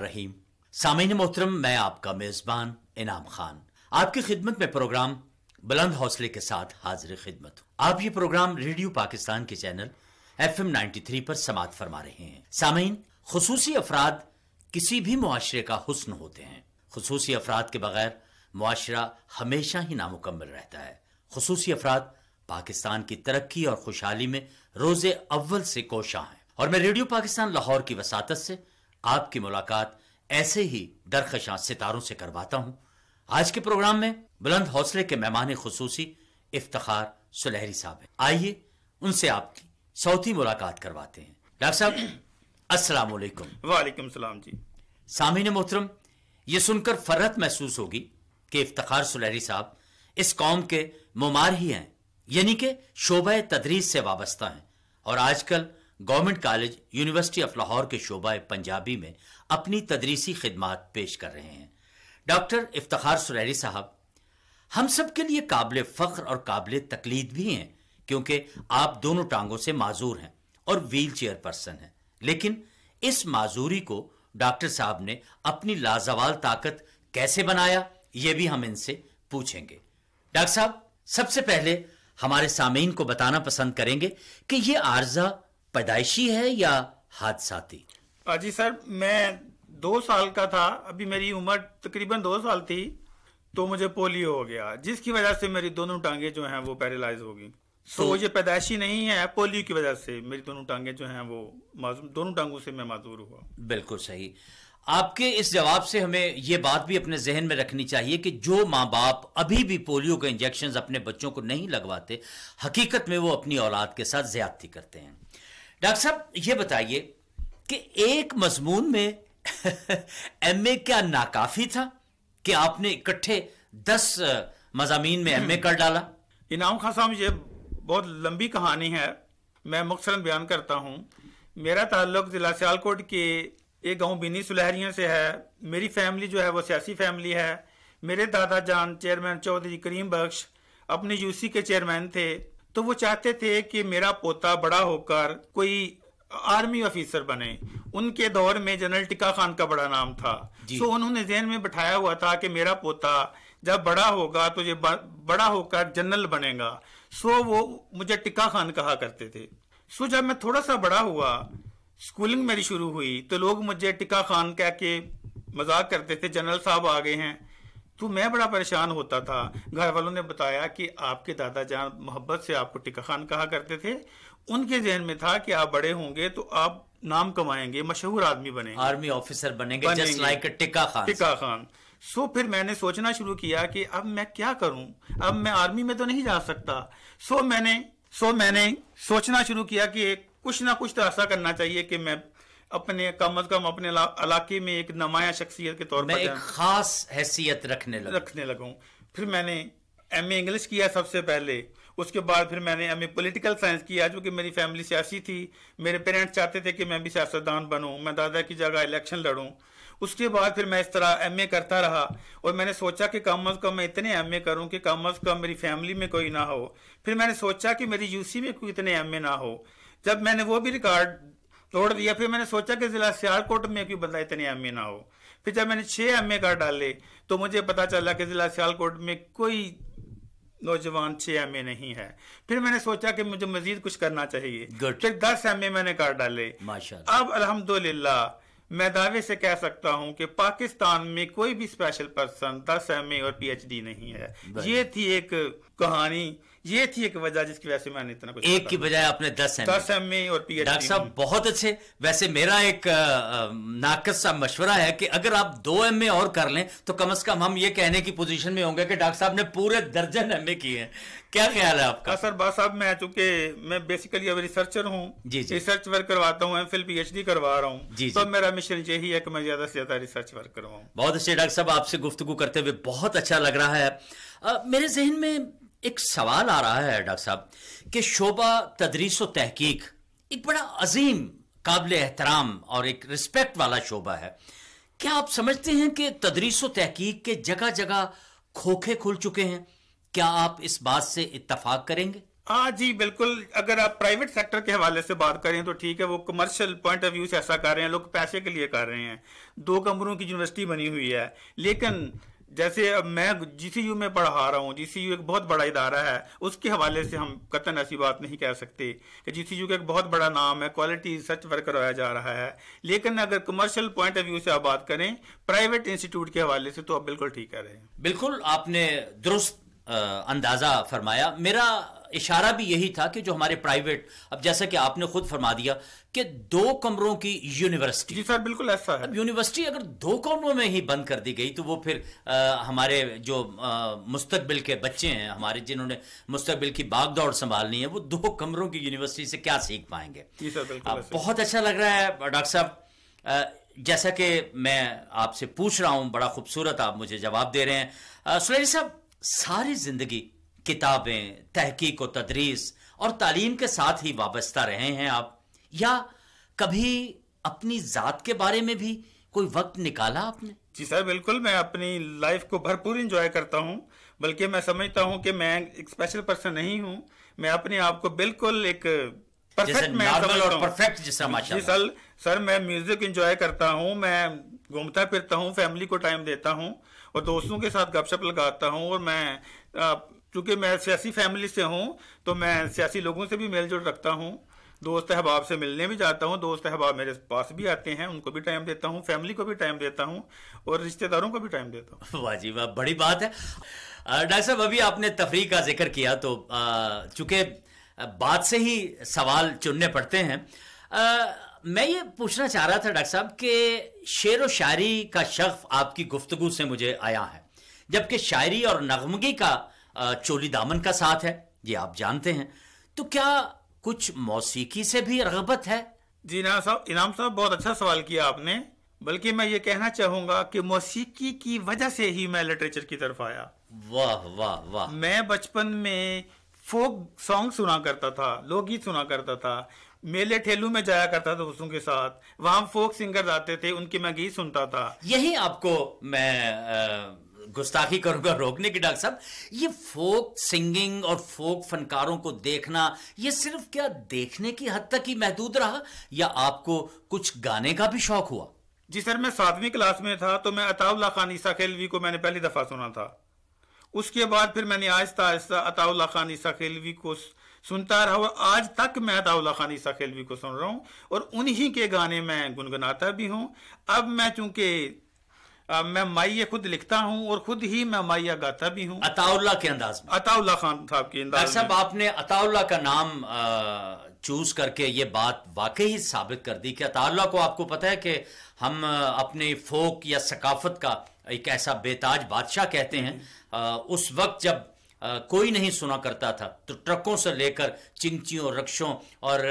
रहीम सामिन मोहतरम मैं आपका मेज़बान इनाम खान आपकी खिदमत में प्रोग्राम बुलंद हौसले के साथ हाजिर खिदमत आप ये प्रोग्राम रेडियो पाकिस्तान के channel F M ninety three पर समात फरमा रहे हैं सामीन खसूसी अफराद किसी भी मुआरे का हुस्न होते हैं खसूसी अफराद के बगैर मुआरा हमेशा ही नामुकम्मल रहता है खसूसी अफराद पाकिस्तान की तरक्की और खुशहाली में रोजे अव्वल से कोशा हैं और मैं रेडियो पाकिस्तान लाहौर की वसात से आपकी मुलाकात ऐसे ही दरखशां सितारों से करवाता हूँ आज के प्रोग्राम में बुलंद हौसले के मेहमान खसूसी इफ्तार सुलहरी साहब है आइए उनसे आपकी सौती मुलाकात करवाते हैं डॉक्टर साहब अस्सलाम वालेकुम सलाम जी सामिन मोहतरम ये सुनकर फरहत महसूस होगी कि इफ्तार सुलहरी साहब इस कौम के मुमार ही हैं यानी कि शोबा तदरीस से वाबस्ता हैं और आजकल government college university of Lahore के शोबा पंजाबी में अपनी तदरीसी खदमात पेश कर रहे हैं डॉक्टर इफ्तार सुलहरी साहब हम सब के लिए काबिल फ़ख्र और काबिल तकलीद भी हैं क्योंकि आप दोनों टांगों से माजूर हैं और व्हील चेयर पर्सन हैं लेकिन इस माजूरी को डॉक्टर साहब ने अपनी लाजवाल ताकत कैसे बनाया ये भी हम इनसे पूछेंगे डॉक्टर साहब सबसे पहले हमारे सामीन को बताना पसंद करेंगे कि ये आर्जा पैदाइशी है या हादसाती हाँ जी सर मैं दो साल का था अभी मेरी उम्र तकरीबन दो साल थी तो मुझे पोलियो हो गया जिसकी वजह से मेरी दोनों टांगे जो हैं वो पैरालाइज हो गई सो तो so, तो ये पैदाइशी नहीं है पोलियो की वजह से मेरी दोनों टांगे जो हैं वो दोनों टांगों से मैं माजूर हुआ बिल्कुल सही आपके इस जवाब से हमें ये बात भी अपने जहन में रखनी चाहिए कि जो माँ बाप अभी भी पोलियो के इंजेक्शन अपने बच्चों को नहीं लगवाते हकीकत में वो अपनी औलाद के साथ ज्यादती करते हैं डॉक्टर साहब ये बताइए कि एक मजमून में एम ए क्या नाकाफी था कि आपने इकट्ठे दस मजामी में एम ए हम्म। कर डाला इनाम खान साहब ये बहुत लंबी कहानी है मैं मुख्तसर बयान करता हूँ मेरा ताल्लुक ज़िला सियालकोट के एक गांव बिनी सुलहरिया से है मेरी फैमिली जो है वो सियासी फैमिली है मेरे दादा जान चेयरमैन चौधरी करीम बख्श अपने यूसी के चेयरमैन थे तो वो चाहते थे कि मेरा पोता बड़ा होकर कोई आर्मी ऑफिसर बने उनके दौर में जनरल टिका खान का बड़ा नाम था तो उन्होंने जहन में बिठाया हुआ था कि मेरा पोता जब बड़ा होगा तो ये बड़ा होकर जनरल बनेगा सो वो मुझे टिक्का खान कहा करते थे सो जब मैं थोड़ा सा बड़ा हुआ स्कूलिंग मेरी शुरू हुई तो लोग मुझे टिक्का खान कह के मजाक करते थे जनरल साहब आ गए हैं तो मैं बड़ा परेशान होता था घर वालों ने बताया कि आपके दादा जान मोहब्बत से आपको टिक्का खान कहा करते थे उनके जहन में था कि आप बड़े होंगे तो आप नाम कमाएंगे मशहूर आदमी बनेंगे आर्मी ऑफिसर बनेंगे, बनेंगे जस्ट लाइक टिका खान टिका खान सो फिर मैंने सोचना शुरू किया कि अब मैं क्या करूं अब मैं आर्मी में तो नहीं जा सकता सो मैंने सो मैंने सोचना शुरू किया कि कुछ ना कुछ तो ऐसा करना चाहिए कि मैं अपने कम अज कम अपने इलाके में एक नमाया शख्सियत के तौर पर एक खास हैसियत रखने लग रखने लगूं फिर मैंने एम ए इंग्लिश किया सबसे पहले उसके बाद फिर मैंने एम ए पोलिटिकल साइंस किया जो कि मेरी फैमिली सियासी थी मेरे पेरेंट्स चाहते थे कि मैं भी सियासतदान बनूं मैं दादा की जगह इलेक्शन लड़ूं उसके बाद फिर मैं इस तरह एम करता रहा और मैंने सोचा कि कम अज़ कम मैं इतने एम ए करूँ कि कम अज़ कम मेरी फैमिली में कोई ना हो फिर मैंने सोचा कि मेरी यूसी में कोई इतने एम ना हो जब मैंने वो भी रिकॉर्ड तोड़ दिया फिर मैंने सोचा कि ज़िला सियालकोट में कोई बंदा इतने एम ना हो फिर जब मैंने छः एम कार्ड डाले तो मुझे पता चला कि ज़िला सियालकोट में कोई नौजवान छः एम नहीं है फिर मैंने सोचा कि मुझे मजीद कुछ करना चाहिए फिर दस एम मैंने कार्ड डाले अब अलहमदुल्ला मैं दावे से कह सकता हूं कि पाकिस्तान में कोई भी स्पेशल पर्सन दस एम और पीएचडी नहीं है ये थी एक कहानी ये थी एक वजह जिसकी वजह से मैंने इतना कुछ एक की बजाय आपने दस एम दस एम और पी डॉक्टर साहब बहुत अच्छे वैसे मेरा एक नाकस सा मशवरा है कि अगर आप दो एम और कर लें तो कम से कम हम ये कहने की पोजीशन में होंगे कि डॉक्टर साहब ने पूरे दर्जन एम किए हैं क्या ख्याल है आपका हाँ, सर बात साहब मैं चूंकि मैं बेसिकली अब रिसर्चर हूँ रिसर्च वर्क करवाता हूँ एम फिल पी करवा रहा हूँ तो मेरा मिशन यही है कि मैं ज्यादा से ज्यादा रिसर्च वर्क करवाऊँ बहुत अच्छे डॉक्टर साहब आपसे गुफ्तगु करते हुए बहुत अच्छा लग रहा है मेरे जहन में एक सवाल आ रहा है डॉक्टर साहब कि शोबा तदरीस व तहकीक एक बड़ा अजीम काबिल एहतराम और एक रिस्पेक्ट वाला शोबा है क्या आप समझते हैं कि तदरीस व तहकीक के जगह जगह खोखे खुल चुके हैं क्या आप इस बात से इतफाक करेंगे हाँ जी बिल्कुल अगर आप प्राइवेट सेक्टर के हवाले से बात करें तो ठीक है वो कमर्शियल पॉइंट ऑफ व्यू से ऐसा कर रहे हैं लोग पैसे के लिए कर रहे हैं दो कमरों की यूनिवर्सिटी बनी हुई है लेकिन जैसे अब मैं जी में पढ़ा रहा हूँ जी एक बहुत बड़ा इदारा है उसके हवाले से हम कतन ऐसी बात नहीं कह सकते कि यू का एक बहुत बड़ा नाम है क्वालिटी सच वर्क करवाया जा रहा है लेकिन अगर कमर्शियल पॉइंट ऑफ व्यू से आप बात करें प्राइवेट इंस्टीट्यूट के हवाले से तो आप बिल्कुल ठीक कह रहे हैं बिल्कुल आपने दुरुस्त अंदाजा फरमाया मेरा इशारा भी यही था कि जो हमारे प्राइवेट अब जैसा कि आपने खुद फरमा दिया कि दो कमरों की यूनिवर्सिटी जी सर बिल्कुल ऐसा है यूनिवर्सिटी अगर दो कमरों में ही बंद कर दी गई तो वो फिर आ, हमारे जो मुस्तबिल के बच्चे हैं हमारे जिन्होंने मुस्तबिल की बागदौड़ संभालनी है वो दो कमरों की यूनिवर्सिटी से क्या सीख पाएंगे जी सर बिल्कुल बहुत अच्छा लग रहा है डॉक्टर साहब जैसा कि मैं आपसे पूछ रहा हूं बड़ा खूबसूरत आप मुझे जवाब दे रहे हैं सुलेरी साहब सारी जिंदगी किताबें तहकीक व तदरीस और तालीम के साथ ही वाबस्ता रहे हैं आप या कभी अपनी ज़ात के बारे में भी कोई वक्त निकाला आपने जी सर बिल्कुल मैं अपनी लाइफ को भरपूर इंजॉय करता हूँ बल्कि मैं समझता हूँ कि मैं एक स्पेशल पर्सन नहीं हूँ मैं अपने आप को बिल्कुल एक परफेक्ट मैं और परफेक्ट जी सर सर मैं म्यूजिक इंजॉय करता हूँ मैं घूमता फिरता हूँ फैमिली को टाइम देता हूँ और दोस्तों के साथ गपशप लगाता हूँ और मैं चूंकि मैं सियासी फैमिली से हूँ तो मैं सियासी लोगों से भी मेल जोल रखता हूँ दोस्त अहबाब से मिलने भी जाता हूँ दोस्त अहबाब मेरे पास भी आते हैं उनको भी टाइम देता हूँ फैमिली को भी टाइम देता हूँ और रिश्तेदारों को भी टाइम देता हूँ वाह वाह बड़ी बात है डॉक्टर साहब अभी आपने तफरी का जिक्र किया तो चूंकि बात से ही सवाल चुनने पड़ते हैं आ, मैं ये पूछना चाह रहा था डॉक्टर साहब कि शेर व शायरी का शख्फ आपकी गुफ्तगु से मुझे आया है जबकि शायरी और नगमगी का चोली दामन का साथ है ये आप जानते हैं तो क्या कुछ मौसीकी से भी रगबत है जी ना साहब इनाम साहब बहुत अच्छा सवाल किया आपने बल्कि मैं ये कहना चाहूंगा कि मौसीकी की वजह से ही मैं लिटरेचर की तरफ आया वाह वाह वाह मैं बचपन में फोक सॉन्ग सुना करता था लोकगीत सुना करता था मेले ठेलू में जाया करता था दोस्तों के साथ वहां फोक सिंगर आते थे उनकी मैं गीत सुनता था यही आपको मैं आ... गुस्ताखी करूंगा रोकने की डॉक्टर साहब ये फोक सिंगिंग और फोक फनकारों को देखना ये सिर्फ क्या देखने की हद तक ही महदूद रहा या आपको कुछ गाने का भी शौक हुआ जी सर मैं सातवीं क्लास में था तो मैं अताउल्ला खान ईसा खेलवी को मैंने पहली दफ़ा सुना था उसके बाद फिर मैंने आहिस्ता आहिस्ता अताउल्ला खान ईसा खेलवी को सुनता रहा और आज तक मैं अताउल्ला खान ईसा खेलवी को सुन रहा हूँ और उन्हीं के गाने मैं गुनगुनाता भी हूँ अब मैं चूंकि मैं माइया खुद लिखता हूँ और खुद ही मैं माइया गाता भी हूँ अताउल्ला के अंदाज में अताउल्ला खान साहब के अंदाज साहब आपने अताउल्ला का नाम चूज करके ये बात वाकई साबित कर दी कि अताउल्ला को आपको पता है कि हम अपने फोक या सकाफत का एक ऐसा बेताज बादशाह कहते हैं हम्म। उस वक्त जब कोई नहीं सुना करता था तो ट्रकों से लेकर चिंचियों रक्षों और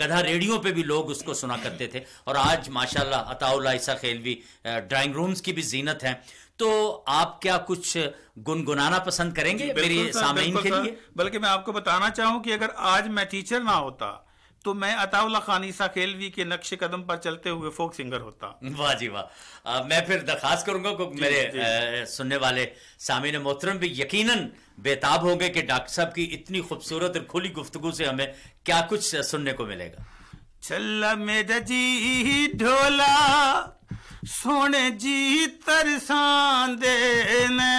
गधा रेडियो पे भी लोग उसको सुना करते थे और आज माशाल्लाह अताउल ईसा खेलवी ड्राइंग रूम्स की भी जीनत है तो आप क्या कुछ गुनगुनाना पसंद करेंगे मेरे सामने के लिए बल्कि मैं आपको बताना चाहूँ कि अगर आज मैं टीचर ना होता तो मैं अताउल्ला खानी साखेलवी के नक्श कदम पर चलते हुए फोक सिंगर होता वाह जी वाह मैं फिर दरखास्त करूंगा क्योंकि जी, मेरे जी, आ, सुनने वाले सामिन मोहतरम भी यकीनन बेताब होंगे कि डॉक्टर साहब की इतनी खूबसूरत और खुली गुफ्तगु से हमें क्या कुछ सुनने को मिलेगा छल्ला मेरा जी ढोला सोने जी तरसान देने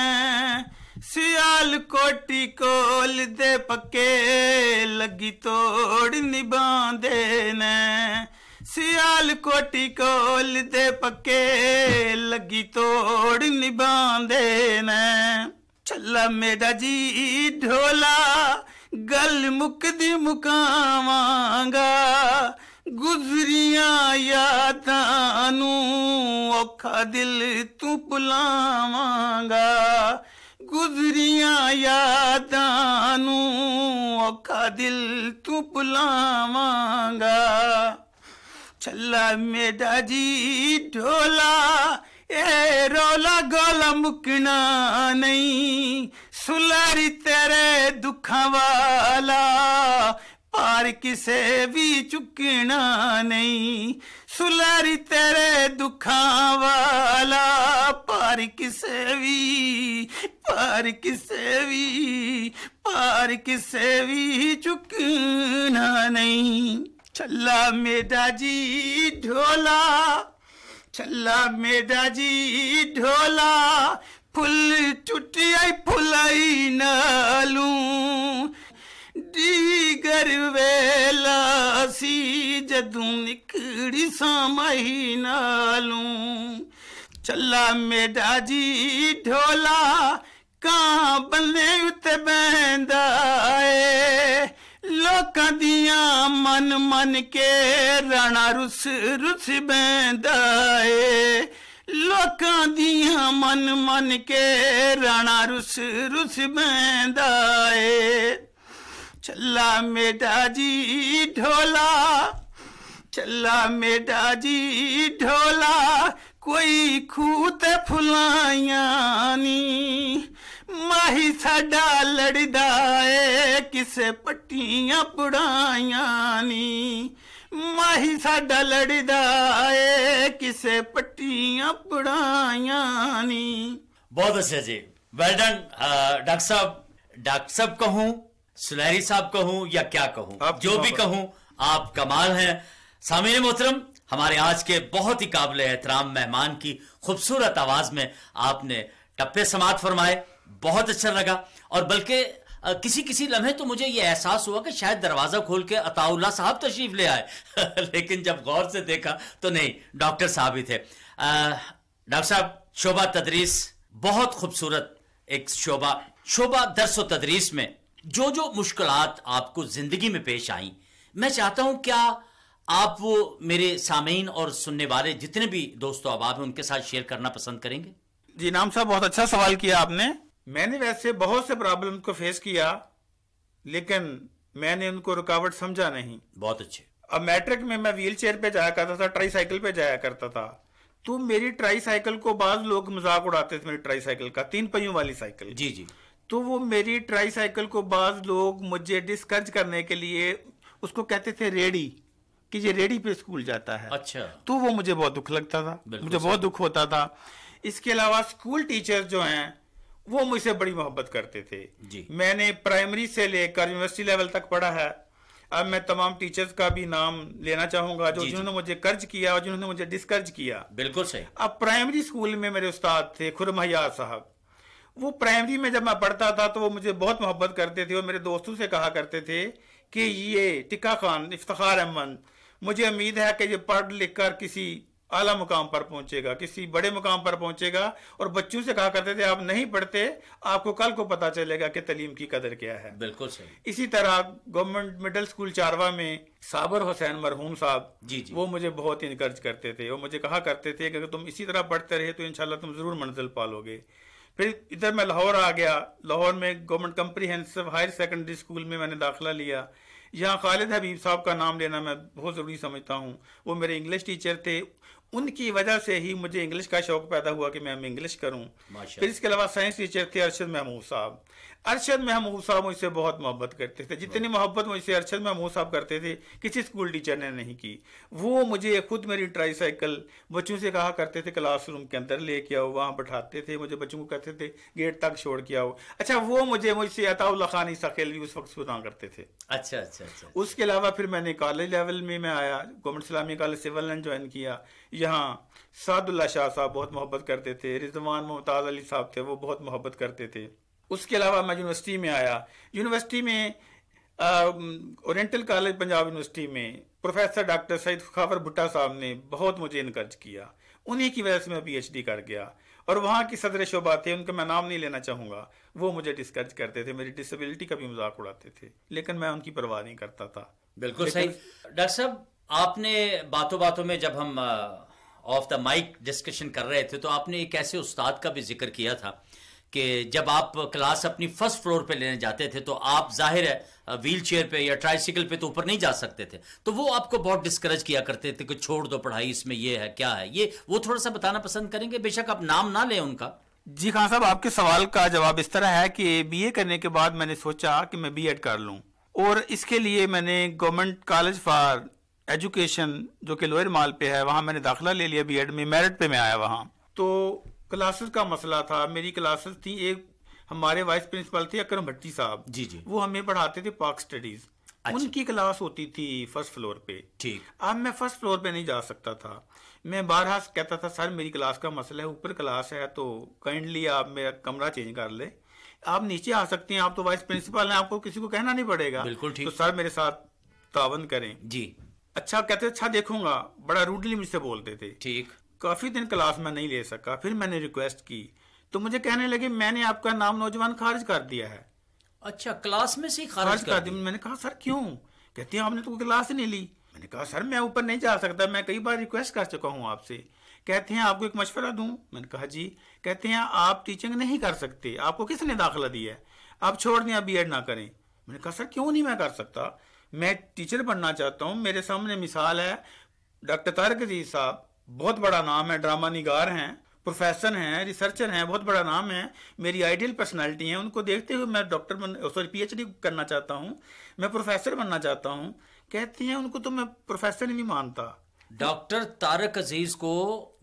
ਸਿਆਲ ਕੋਟੀ ਕੋਲ ਦੇ ਪੱਕੇ ਲੱਗੀ ਤੋੜ ਨਿਭਾਉਂਦੇ ਨੇ ਸਿਆਲ ਕੋਟੀ ਕੋਲ ਦੇ ਪੱਕੇ ਲੱਗੀ ਤੋੜ ਨਿਭਾਉਂਦੇ ਨੇ ਛੱਲਾ ਮੇਰਾ ਜੀ ਢੋਲਾ ਗੱਲ ਮੁਕਦੀ ਮੁਕਾਵਾਂਗਾ ਗੁਜ਼ਰੀਆਂ ਯਾਦਾਂ ਨੂੰ ਔਖਾ ਦਿਲ ਤੂੰ ਪੁਲਾਵਾਂਗਾ ਗੁਜ਼ਰੀਆਂ ਯਾਦਾਂ ਨੂੰ ਔਖਾ ਦਿਲ ਤੂੰ ਬੁਲਾਵਾਂਗਾ ਛੱਲਾ ਮੇਰਾ ਜੀ ਢੋਲਾ ਏ ਰੋਲਾ ਗੋਲਾ ਮੁਕਣਾ ਨਹੀਂ ਸੁਲਾਰੀ ਤੇਰੇ ਦੁੱਖਾਂ ਵਾਲਾ ਪਾਰ ਕਿਸੇ ਵੀ ਚੁੱਕਣਾ ਨਹੀਂ सुलारी तेरे दुखा वाला पार किसे भी पार किसे भी पार किसे भी चुकना नहीं छला मेरा जी ढोला छला मेरा जी ढोला फुल टूटी आई फुलाई नालू ટીગર વેલા સી ਜਦੋਂ ਨਿਕੜੀ સા મહિનાલું ਚੱਲਾ ਮੇਡਾ ਜੀ ਢੋਲਾ ਕਾਂ ਬੰਨੇ ਉੱਤੇ ਬੈਂਦਾ ਏ ਲੋਕਾਂ ਦੀਆਂ ਮਨ ਮਨ ਕੇ ਰਣਾ ਰੁਸ ਰੁਸ ਬੈਂਦਾ ਏ ਲੋਕਾਂ ਦੀਆਂ ਮਨ ਮਨ ਕੇ ਰਣਾ ਰੁਸ ਰੁਸ ਬੈਂਦਾ ਏ चला मेरा जी ढोला चल्ला मेरा जी ढोला कोई खूत फुलाया नी माही साडा लड़दा है किसे पट्टिया पुड़ाया नी माही साडा लड़दा है किस पट्टिया पुड़ाया नी बहुत अच्छा जी वेल डन डॉक्टर साहब डॉक्टर साहब कहूँ सुलहरी साहब कहूं या क्या कहूं जो भी कहूं आप कमाल हैं सामिन मोहतरम हमारे आज के बहुत ही काबिल एहतराम मेहमान की खूबसूरत आवाज में आपने टप्पे समात फरमाए बहुत अच्छा लगा और बल्कि किसी किसी लम्हे तो मुझे यह एहसास हुआ कि शायद दरवाज़ा खोल के अताउल्ला साहब तशरीफ ले आए लेकिन जब गौर से देखा तो नहीं डॉक्टर साहब ही थे डॉक्टर साहब शोभा तदरीस बहुत खूबसूरत एक शोभा शोभा दरस व तदरीस में जो जो मुश्किल आपको जिंदगी में पेश आई मैं चाहता हूं क्या आप वो मेरे सामीन और सुनने वाले जितने भी दोस्तों अब आप उनके साथ शेयर करना पसंद करेंगे जी नाम साहब बहुत अच्छा सवाल किया आपने मैंने वैसे बहुत से प्रॉब्लम को फेस किया लेकिन मैंने उनको रुकावट समझा नहीं बहुत अच्छे अब मैट्रिक में मैं व्हील चेयर पे जाया करता था ट्राई साइकिल पे जाया करता था तो मेरी ट्राई साइकिल को बाद लोग मजाक उड़ाते थे मेरी ट्राई साइकिल का तीन पहियों वाली साइकिल जी जी तो वो मेरी ट्राई साइकिल को बाज लोग मुझे डिस्कर्ज करने के लिए उसको कहते थे रेडी कि ये रेडी पे स्कूल जाता है अच्छा तो वो मुझे बहुत दुख लगता था मुझे बहुत दुख होता था इसके अलावा स्कूल टीचर जो हैं वो मुझसे बड़ी मोहब्बत करते थे जी। मैंने प्राइमरी से लेकर यूनिवर्सिटी लेवल तक पढ़ा है अब मैं तमाम टीचर्स का भी नाम लेना चाहूंगा जो जिन्होंने मुझे कर्ज किया और जिन्होंने मुझे डिस्कर्ज किया बिल्कुल सही अब प्राइमरी स्कूल में मेरे उस्ताद थे खुरमहिया साहब वो प्राइमरी में जब मैं पढ़ता था तो वो मुझे बहुत मोहब्बत करते थे और मेरे दोस्तों से कहा करते थे कि ये टिका खान इफ्तार अहमद मुझे उम्मीद है कि ये पढ़ लिख कर किसी आला मुकाम पर पहुंचेगा किसी बड़े मुकाम पर पहुंचेगा और बच्चों से कहा करते थे आप नहीं पढ़ते आपको कल को पता चलेगा कि तलीम की कदर क्या है बिल्कुल सही इसी तरह गवर्नमेंट मिडिल स्कूल चारवा में साबर हुसैन मरहूम साहब जी जी वो मुझे बहुत इंकरेज करते थे वो मुझे कहा करते थे कि अगर तुम इसी तरह पढ़ते रहे तो इनशाला तुम जरूर मंजिल पालोगे फिर इधर मैं लाहौर आ गया लाहौर में government comprehensive higher secondary school में मैंने दाखिला लिया यहाँ खालिद हबीब साहब का नाम लेना मैं बहुत ज़रूरी समझता हूँ वो मेरे इंग्लिश टीचर थे उनकी वजह से ही मुझे इंग्लिश का शौक पैदा हुआ कि मैम इंग्लिश करूं फिर इसके अलावा साइंस टीचर थे अरशद महमूद साहब अरशद महमूद साहब मुझसे बहुत मोहब्बत करते थे जितनी मोहब्बत मुझसे अरशद महमूद साहब करते थे किसी स्कूल टीचर ने नहीं की वो मुझे खुद मेरी ट्राईसाइकिल बच्चों से कहा करते थे क्लासरूम के अंदर लेके आओ वहाँ बैठाते थे मुझे बच्चों को कहते थे गेट तक छोड़ के आओ अच्छा वो मुझे मुझसे अताउल्ला खानी सकेल भी उस वक्त सुना करते थे अच्छा अच्छा, अच्छा। उसके अलावा फिर मैंने कॉलेज लेवल में मैं आया government Islami college civil join किया यहाँ सादुल्ला शाह साहब बहुत मोहब्बत करते थे रिजवान मुमताज़ अली साहब थे वो बहुत मोहब्बत करते थे उसके अलावा मैं यूनिवर्सिटी में आया यूनिवर्सिटी में ओरिएंटल कॉलेज पंजाब यूनिवर्सिटी में प्रोफेसर डॉक्टर सईद खावर भुट्टा साहब ने बहुत मुझे इनकर्ज किया उन्हीं की वजह से मैं पीएचडी कर गया और वहाँ की सदर शोभा थे उनका मैं नाम नहीं लेना चाहूँगा वो मुझे डिस्कर्ज करते थे मेरी डिसेबिलिटी का भी मजाक उड़ाते थे लेकिन मैं उनकी परवाह नहीं करता था बिल्कुल सही डॉक्टर साहब आपने बातों बातों में जब हम ऑफ द माइक डिस्कशन कर रहे थे तो आपने एक ऐसे उस्ताद का भी जिक्र किया था कि जब आप क्लास अपनी फर्स्ट फ्लोर पे लेने जाते थे तो आप जाहिर है व्हील चेयर पे या ट्राइसिकल पे तो ऊपर नहीं जा सकते थे तो वो आपको बहुत डिस्करेज किया करते थे कि छोड़ दो पढ़ाई इसमें ये है क्या है ये वो थोड़ा सा बताना पसंद करेंगे बेशक आप नाम ना लें उनका जी खान हाँ साहब आपके सवाल का जवाब इस तरह है कि ए करने के बाद मैंने सोचा कि मैं एड कर लूँ और इसके लिए मैंने गवर्नमेंट कॉलेज फॉर एजुकेशन जो कि लोअर माल पे है वहाँ मैंने दाखिला ले लिया बी एड में मेरिट पे मैं आया वहाँ तो क्लासेस का मसला था मेरी क्लासेस थी एक हमारे वाइस प्रिंसिपल थे अक्रम भट्टी साहब जी जी वो हमें पढ़ाते थे पार्क स्टडीज अच्छा। उनकी क्लास होती थी फर्स्ट फ्लोर पे ठीक अब मैं फर्स्ट फ्लोर पे नहीं जा सकता था मैं बारह कहता था सर मेरी क्लास का मसला है ऊपर क्लास है तो काइंडली आप मेरा कमरा चेंज कर ले आप नीचे आ सकते हैं आप तो वाइस प्रिंसिपल हैं आपको किसी को कहना नहीं पड़ेगा बिल्कुल ठीक तो सर मेरे साथ तावन करें जी अच्छा कहते अच्छा देखूंगा बड़ा रूडली मुझसे बोलते थे ठीक काफी दिन क्लास में नहीं ले सका फिर मैंने रिक्वेस्ट की तो मुझे कहने लगे मैंने आपका नाम नौजवान खारिज कर दिया है अच्छा क्लास में से खारिज, कर, कर दिया मैंने कहा सर क्यों कहते हैं आपने तो क्लास नहीं ली मैंने कहा सर मैं ऊपर नहीं जा सकता मैं कई बार रिक्वेस्ट कर चुका हूँ आपसे कहते हैं आपको एक मशवरा दू मैंने कहा जी कहते हैं आप टीचिंग नहीं कर सकते आपको किसने दाखिला दिया है आप छोड़ दें आप बी ना करें मैंने कहा सर क्यों नहीं मैं कर सकता मैं टीचर बनना चाहता हूँ मेरे सामने मिसाल है डॉक्टर तारक अजीज साहब बहुत बड़ा नाम है ड्रामा निगार हैं प्रोफेसर हैं रिसर्चर हैं बहुत बड़ा नाम है मेरी आइडियल पर्सनालिटी है उनको देखते हुए मैं डॉक्टर बन सॉरी पीएचडी करना चाहता हूँ मैं प्रोफेसर बनना चाहता हूँ कहती हैं उनको तो मैं प्रोफेसर नहीं मानता डॉक्टर तारक अजीज को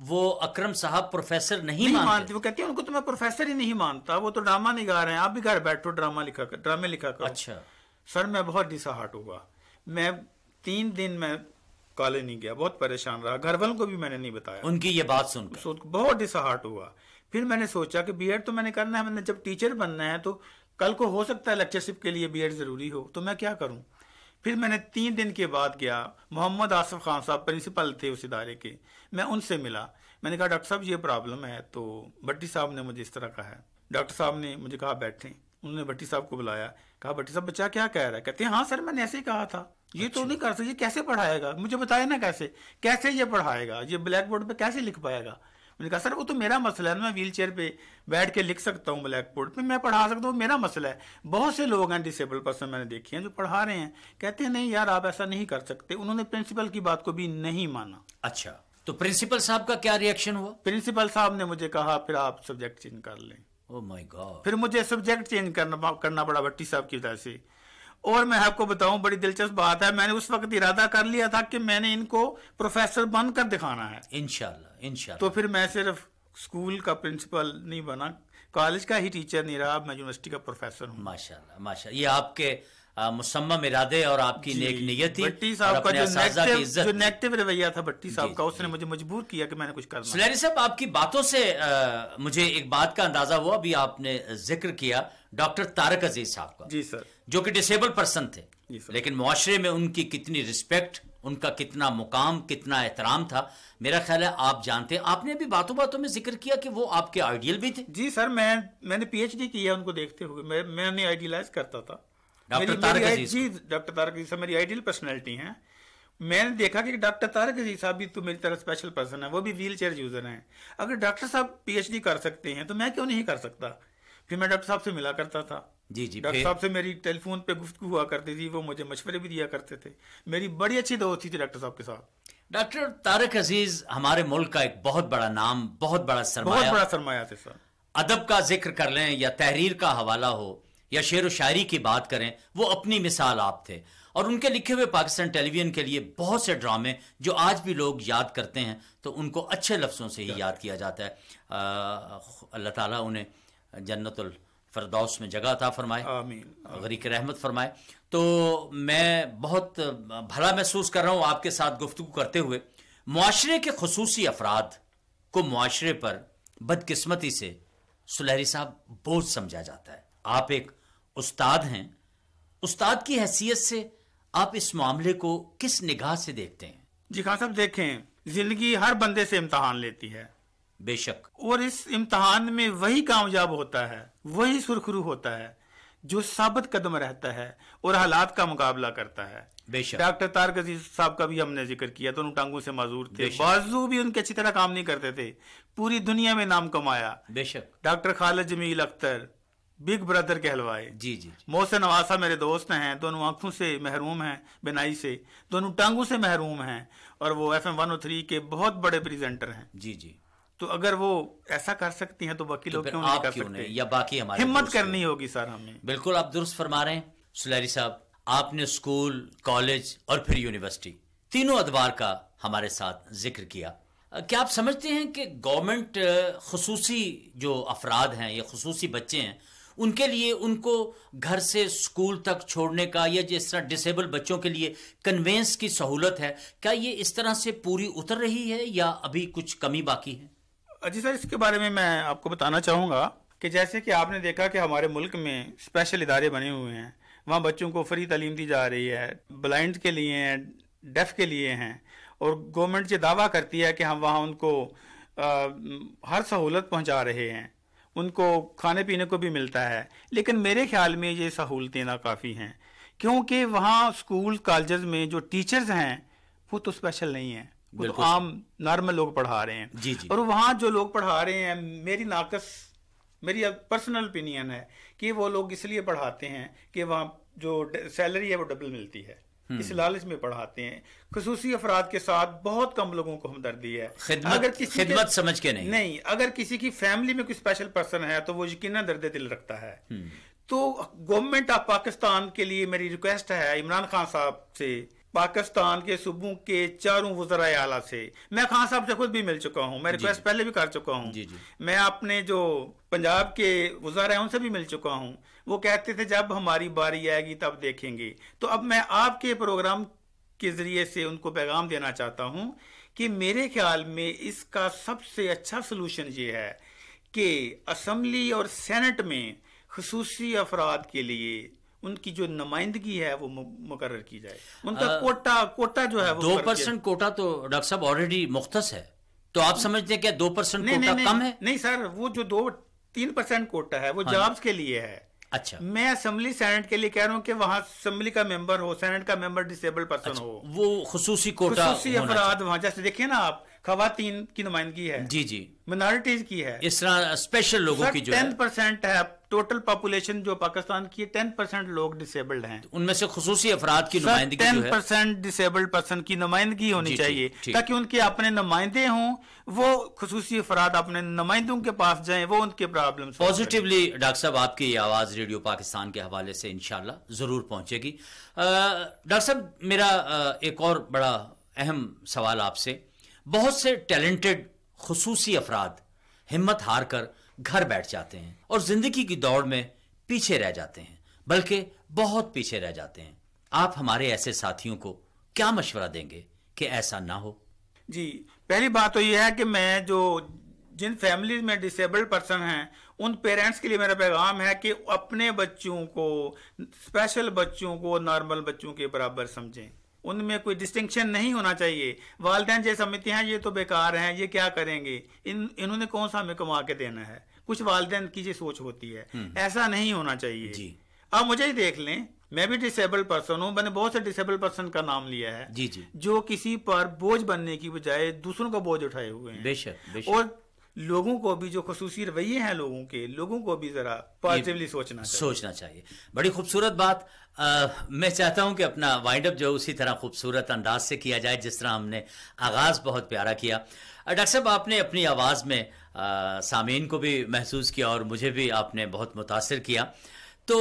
वो अक्रम साहब प्रोफेसर नहीं, नहीं मानते वो कहती है उनको तो मैं प्रोफेसर ही नहीं मानता वो तो ड्रामा निगार हैं आप भी घर बैठो ड्रामा लिखा कर ड्रामे लिखा कर अच्छा सर मैं बहुत हार्ट हुआ मैं तीन दिन मैं कॉलेज नहीं गया बहुत परेशान रहा घर वालों को भी मैंने नहीं बताया उनकी ये बात सुन बहुत हार्ट हुआ फिर मैंने सोचा कि बी तो मैंने करना है मैंने जब टीचर बनना है तो कल को हो सकता है लेक्चरशिप के लिए बी ज़रूरी हो तो मैं क्या करूं फिर मैंने तीन दिन के बाद गया मोहम्मद आसफ खान साहब प्रिंसिपल थे उस इदारे के मैं उनसे मिला मैंने कहा डॉक्टर साहब ये प्रॉब्लम है तो भट्टी साहब ने मुझे इस तरह कहा है डॉक्टर साहब ने मुझे कहा बैठें उन्होंने भट्टी साहब को बुलाया कहा भट्टी साहब बच्चा क्या कह रहा है कहते हैं हाँ सर मैंने ऐसे ही कहा था ये तो अच्छा। तो नहीं कर सकते ये कैसे पढ़ाएगा मुझे बताया ना कैसे कैसे ये पढ़ाएगा ये ब्लैक बोर्ड पर कैसे लिख पाएगा मैंने कहा सर वो तो मेरा मसला है मैं व्हील चेयर पर बैठ के लिख सकता हूँ ब्लैक बोर्ड पर मैं पढ़ा सकता हूँ मेरा मसला है बहुत से लोग हैं डिसेबल पर्सन मैंने देखे हैं जो पढ़ा रहे हैं कहते हैं नहीं यार आप ऐसा नहीं कर सकते उन्होंने प्रिंसिपल की बात को भी नहीं माना अच्छा तो प्रिंसिपल साहब का क्या रिएक्शन हुआ प्रिंसिपल साहब ने मुझे कहा फिर आप सब्जेक्ट चेंज कर लें ओह माय गॉड फिर मुझे सब्जेक्ट चेंज करना करना पड़ा भट्टी साहब की वजह से और मैं आपको बताऊं बड़ी दिलचस्प बात है मैंने उस वक्त इरादा कर लिया था कि मैंने इनको प्रोफेसर बनकर दिखाना है इनशाला इनशाला तो फिर मैं सिर्फ स्कूल का प्रिंसिपल नहीं बना कॉलेज का ही टीचर नहीं रहा मैं यूनिवर्सिटी का प्रोफेसर हूँ माशा माशा ये आपके मुसम्म इरादे और आपकी नेक नियति साहब का जो नेगेटिव जो नेगेटिव रवैया था भट्टी साहब का उसने मुझे मजबूर किया कि मैंने कुछ करना सुलैनी साहब आपकी बातों से आ, मुझे एक बात का अंदाजा हुआ अभी आपने जिक्र किया डॉक्टर तारक अजीज साहब का जी सर जो कि डिसेबल पर्सन थे लेकिन मुआरे में उनकी कितनी रिस्पेक्ट उनका कितना मुकाम कितना एहतराम था मेरा ख्याल है आप जानते हैं आपने भी बातों बातों में जिक्र किया कि वो आपके आइडियल भी थे जी सर मैं मैंने पीएचडी किया उनको देखते हुए मैं मैंने आइडियलाइज करता था डॉक्टर तारक जी साहब मेरी आइडियल पर्सनैलिटी मैंने देखा कि डॉक्टर तारक साहब भी तो मेरी तरह स्पेशल पर्सन है वो भी व्हील चेयर यूजर हैं अगर डॉक्टर साहब पीएचडी कर सकते हैं तो मैं क्यों नहीं कर सकता फिर मैं डॉक्टर साहब से मिला करता था जी जी डॉक्टर साहब से मेरी टेलीफोन पे गुफ्तगू हुआ करती थी वो मुझे मशवरे भी दिया करते थे मेरी बड़ी अच्छी दोस्ती थी डॉक्टर साहब के साथ डॉक्टर तारक अजीज हमारे मुल्क का एक बहुत बड़ा नाम बहुत बड़ा सरमाया बहुत बड़ा सरमाया थे सर अदब का जिक्र कर लें या तहरीर का हवाला हो या शेर व शायरी की बात करें वो अपनी मिसाल आप थे और उनके लिखे हुए पाकिस्तान टेलीविजन के लिए बहुत से ड्रामे जो आज भी लोग याद करते हैं तो उनको अच्छे लफ्ज़ों से ही याद किया जाता है अल्लाह ताला उन्हें जन्नतुल फरदौस में जगह था फरमाए गरीक रहमत फरमाए तो मैं बहुत भला महसूस कर रहा हूँ आपके साथ गुफ्तु करते हुए माशरे के खसूसी अफराद को माशरे पर बदकस्मती से सुलहरी साहब बोझ समझा जाता है आप एक उस्ताद हैं उस्ताद की हैसियत से आप इस मामले को किस निगाह से देखते हैं जी खान साहब देखें जिंदगी हर बंदे से इम्तहान लेती है बेशक और इस इम्तहान में वही कामयाब होता है वही सुरखरू होता है जो साबित कदम रहता है और हालात का मुकाबला करता है बेशक डॉक्टर तारक अजीज साहब का भी हमने जिक्र किया दोनों तो टांगों से माजूर थे बाजू भी उनके अच्छी तरह काम नहीं करते थे पूरी दुनिया में नाम कमाया बेशक doctor Khalid Jamil Akhtar big brother कहलवाए जी जी मोहसिन नवासा मेरे दोस्त हैं दोनों आंखों से महरूम हैं बिनाई से दोनों टांगों से महरूम हैं और वो एफ एम वन थ्री के बहुत बड़े प्रेजेंटर हैं जी जी तो अगर वो ऐसा कर सकती हैं तो बाकी तो लोग क्यों नहीं कर क्यों सकते नहीं? या बाकी हमारे हिम्मत करनी होगी सर हमें बिल्कुल आप दुरुस्त फरमा रहे हैं सुलहरी साहब आपने स्कूल कॉलेज और फिर यूनिवर्सिटी तीनों अदवार का हमारे साथ जिक्र किया क्या आप समझते हैं कि गवर्नमेंट खसूसी जो अफराद हैं या खसूसी बच्चे हैं उनके लिए उनको घर से स्कूल तक छोड़ने का या जिस तरह डिसेबल बच्चों के लिए कन्वेंस की सहूलत है क्या ये इस तरह से पूरी उतर रही है या अभी कुछ कमी बाकी है जी सर इसके बारे में मैं आपको बताना चाहूँगा कि जैसे कि आपने देखा कि हमारे मुल्क में स्पेशल इदारे बने हुए हैं वहाँ बच्चों को फ्री तलीम दी जा रही है ब्लाइंड के लिए हैं डेफ के लिए हैं और गवर्नमेंट ये दावा करती है कि हम वहाँ उनको आ, हर सहूलत पहुँचा रहे हैं उनको खाने पीने को भी मिलता है लेकिन मेरे ख्याल में ये सहूलतें ना काफ़ी हैं क्योंकि वहाँ स्कूल कॉलेज में जो टीचर्स हैं वो तो स्पेशल नहीं है वो तो आम नॉर्मल लोग पढ़ा रहे हैं जी जी और वहाँ जो लोग पढ़ा रहे हैं मेरी नाकस मेरी पर्सनल ओपिनियन है कि वो लोग इसलिए पढ़ाते हैं कि वहाँ जो सैलरी है वो डबल मिलती है हम्म। इस लालच में पढ़ाते हैं खसूसी अफराद के साथ बहुत कम लोगों को हमदर्दी है खिद्मत, अगर किसी के, समझ के नहीं नहीं अगर किसी की फैमिली में कोई स्पेशल पर्सन है तो वो यकीन दर्द दिल रखता है हम्म। तो गवर्नमेंट ऑफ पाकिस्तान के लिए मेरी रिक्वेस्ट है इमरान खान साहब से पाकिस्तान के सूबों के चारों वजरा आला से मैं खान साहब से खुद भी मिल चुका हूँ मैं रिक्वेस्ट पहले भी कर चुका हूँ मैं अपने जो पंजाब के वजरा है उनसे भी मिल चुका हूँ वो कहते थे जब हमारी बारी आएगी तब देखेंगे तो अब मैं आपके प्रोग्राम के ज़रिए से उनको पैगाम देना चाहता हूँ कि मेरे ख्याल में इसका सबसे अच्छा सलूशन ये है कि असम्बली और सेनेट में खसूसी अफराद के लिए उनकी जो नुमाइंदगी है वो मुकर की जाए उनका आ, कोटा कोटा जो है वो दो परसेंट कोटा तो डॉक्टर साहब ऑलरेडी मुख्त है तो आप समझते हैं क्या दो परसेंट कोटा नहीं, कम है नहीं सर वो जो दो तीन परसेंट कोटा है वो हाँ, जॉब्स के लिए है अच्छा मैं असेंबली सेनेट के लिए कह रहा हूँ कि वहाँ असम्बली का मेंबर हो सेनेट का मेंबर डिसेबल पर्सन अच्छा, हो वो खसूसी कोटा खसूसी अफराद वहाँ जैसे देखिए ना आप खातन की नुमाइंदगी है जी जी मिनोरिटीज की है इस तरह स्पेशल लोगों की जो टेन परसेंट है टोटल पॉपुलेशन जो पाकिस्तान की टेन परसेंट लोग डिसेबल्ड हैं तो उनमें से खसूसी अफराद की नुमाइंदगी टेन परसेंट डिसेबल्ड पर्सन की नुमाइंदगी होनी चाहिए ताकि उनके अपने नुमाइंदे हों वो खसूसी अफराद अपने नुमाइंदों के पास जाए वो उनके प्रॉब्लम पॉजिटिवली डॉक्टर साहब आपकी ये आवाज़ रेडियो पाकिस्तान के हवाले से इनशाला ज़रूर पहुंचेगी डॉक्टर साहब मेरा एक और बड़ा अहम सवाल आपसे बहुत से टैलेंटेड खसूसी अफराद हिम्मत हार कर घर बैठ जाते हैं और जिंदगी की दौड़ में पीछे रह जाते हैं बल्कि बहुत पीछे रह जाते हैं आप हमारे ऐसे साथियों को क्या मशवरा देंगे कि ऐसा ना हो जी पहली बात तो यह है कि मैं जो जिन फैमिलीज में डिसेबल्ड पर्सन हैं उन पेरेंट्स के लिए मेरा पैगाम है कि अपने बच्चों को स्पेशल बच्चों को नॉर्मल बच्चों के बराबर समझें उनमें कोई डिस्टिंक्शन नहीं होना चाहिए वालदेन ये समझते हैं ये तो बेकार हैं ये क्या करेंगे इन इन्होंने कौन सा हमें कमा के देना है कुछ वालदेन की जी सोच होती है हम्म। ऐसा नहीं होना चाहिए जी। अब मुझे ही देख लें मैं भी डिसेबल पर्सन हूं मैंने बहुत से डिसेबल पर्सन का नाम लिया है जी जी जो किसी पर बोझ बनने की बजाय दूसरों का बोझ उठाए हुए हैं बेशक, बेशक। और लोगों को भी जो खसूसी रवैये हैं लोगों के लोगों को भी जरा पॉजिटिवली सोचना चाहिए सोचना चाहिए बड़ी खूबसूरत बात आ, मैं चाहता हूं कि अपना वाइंड अप जो उसी तरह खूबसूरत अंदाज से किया जाए जिस तरह हमने आगाज़ बहुत प्यारा किया डॉक्टर साहब आपने अपनी आवाज़ में सामीन को भी महसूस किया और मुझे भी आपने बहुत मुतासर किया तो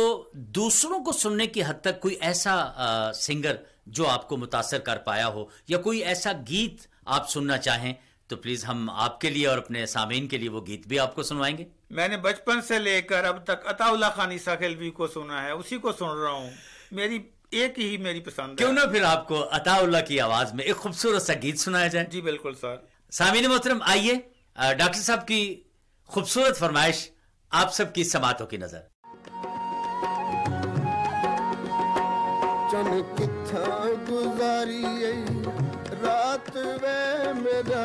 दूसरों को सुनने की हद तक कोई ऐसा आ, सिंगर जो आपको मुतासर कर पाया हो या कोई ऐसा गीत आप सुनना चाहें तो प्लीज हम आपके लिए और अपने सामीन के लिए वो गीत भी आपको सुनवाएंगे मैंने बचपन से लेकर अब तक अताउल्ला खान ईसा को सुना है उसी को सुन रहा हूँ मेरी एक ही मेरी पसंद क्यों ना फिर आपको अताउल्ला की आवाज में एक खूबसूरत सा गीत सुनाया जाए जी बिल्कुल सर सामीन मोहतरम आइए डॉक्टर साहब की खूबसूरत फरमाइश आप सबकी समातों की नजर चमक गुजारी ਰਾਤ ਵੇ ਮੇਰਾ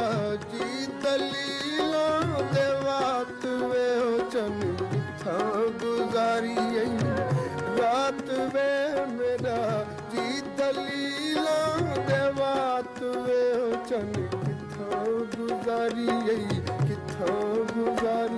ਜੀ ਦਲੀਲਾਂ ਦੇ ਵਾਤ ਵੇ ਉਹ ਚੰਨ ਥਾਂ ਗੁਜ਼ਾਰੀ ਐ ਰਾਤ ਵੇ ਮੇਰਾ ਜੀ ਦਲੀਲਾਂ ਦੇ ਵਾਤ ਵੇ ਉਹ ਚੰਨ ਥਾਂ ਗੁਜ਼ਾਰੀ ਐ ਕਿਥਾਂ ਗੁਜ਼ਾਰੀ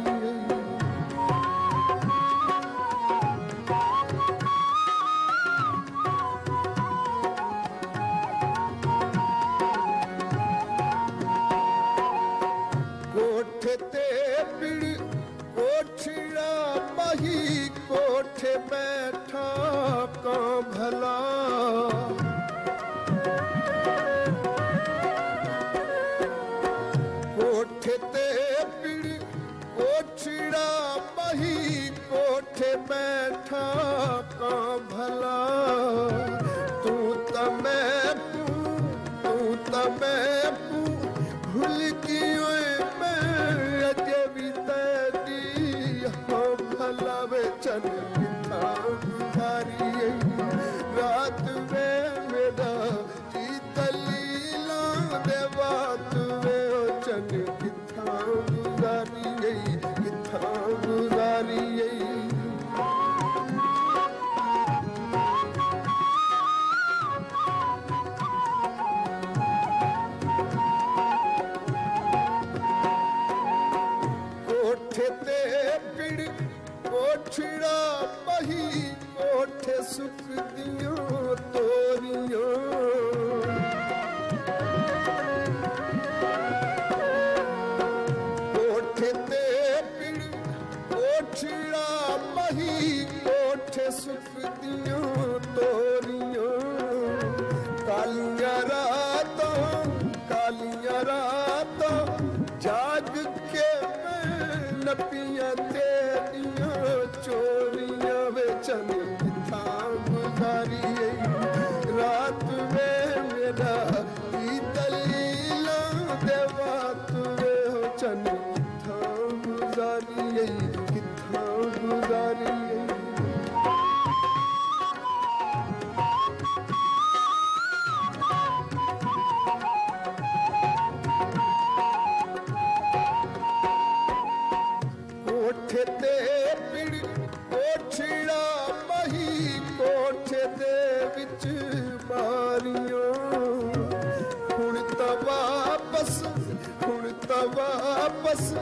शाही कोठे बैठा ਕੋਠੜਾ ਮਹੀ ਕੋਠੇ ਦੇ ਵਿੱਚ ਮਾਰਿਓ ਹੁਣ ਤਾਂ ਵਾਪਸ ਹੁਣ ਤਾਂ ਵਾਪਸ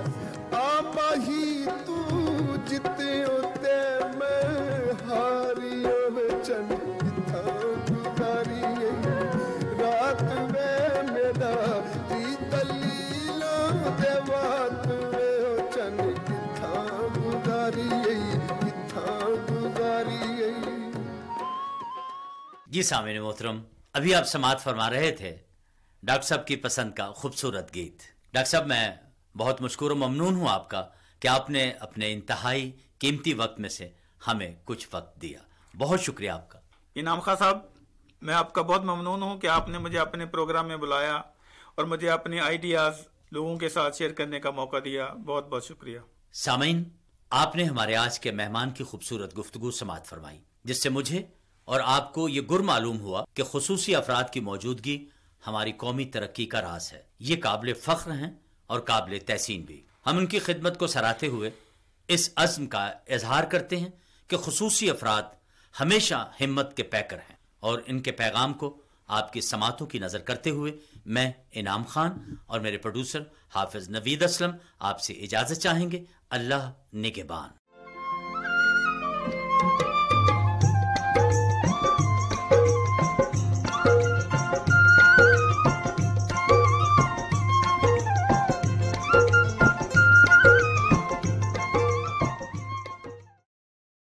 जी सामिन मोहतरम अभी आप समात फरमा रहे थे डॉक्टर साहब की पसंद का खूबसूरत गीत डॉक्टर साहब मैं बहुत मशकूर ममनून हूँ आपका कि आपने अपने इंतहाई कीमती वक्त में से हमें कुछ वक्त दिया बहुत शुक्रिया आपका इनाम खां साहब मैं आपका बहुत ममनून हूँ कि आपने मुझे अपने प्रोग्राम में बुलाया और मुझे अपने आइडियाज़ लोगों के साथ शेयर करने का मौका दिया बहुत बहुत शुक्रिया सामिन आपने हमारे आज के मेहमान की खूबसूरत गुफ्तु समात फरमाई जिससे मुझे और आपको ये गुर मालूम हुआ कि खसूसी अफराद की मौजूदगी हमारी कौमी तरक्की का राज है ये काबिल फ़ख्र हैं और काबिल तहसीन भी हम उनकी खिदमत को सराहते हुए इस अज़म का इजहार करते हैं कि खसूसी अफराद हमेशा हिम्मत के पैकर हैं और इनके पैगाम को आपकी समातों की नज़र करते हुए मैं इनाम खान और मेरे प्रोड्यूसर हाफिज़ नवीद असलम आपसे इजाज़त चाहेंगे अल्लाह निगेबान